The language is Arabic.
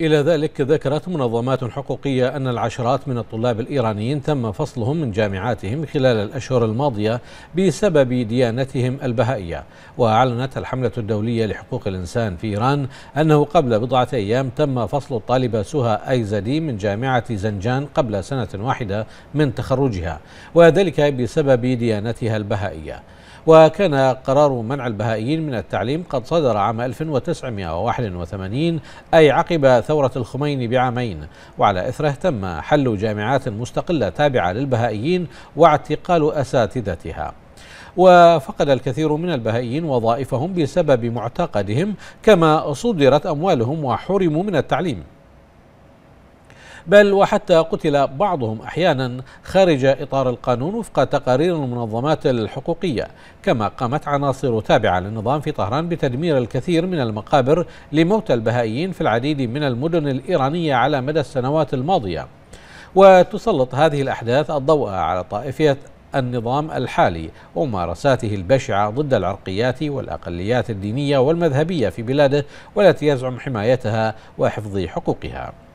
إلى ذلك ذكرت منظمات حقوقية أن العشرات من الطلاب الإيرانيين تم فصلهم من جامعاتهم خلال الأشهر الماضية بسبب ديانتهم البهائية وأعلنت الحملة الدولية لحقوق الإنسان في إيران أنه قبل بضعة أيام تم فصل الطالبة سهى أيزدي من جامعة زنجان قبل سنة واحدة من تخرجها وذلك بسبب ديانتها البهائية وكان قرار منع البهائيين من التعليم قد صدر عام 1981 أي عقب ثورة الخميني بعامين وعلى إثره تم حل جامعات مستقلة تابعة للبهائيين واعتقال أساتذتها وفقد الكثير من البهائيين وظائفهم بسبب معتقدهم كما صدرت أموالهم وحرموا من التعليم بل وحتى قتل بعضهم أحيانا خارج إطار القانون وفق تقارير المنظمات الحقوقية كما قامت عناصر تابعة للنظام في طهران بتدمير الكثير من المقابر لموتى البهائيين في العديد من المدن الإيرانية على مدى السنوات الماضية وتسلط هذه الأحداث الضوء على طائفية النظام الحالي وممارساته البشعة ضد العرقيات والأقليات الدينية والمذهبية في بلاده والتي يزعم حمايتها وحفظ حقوقها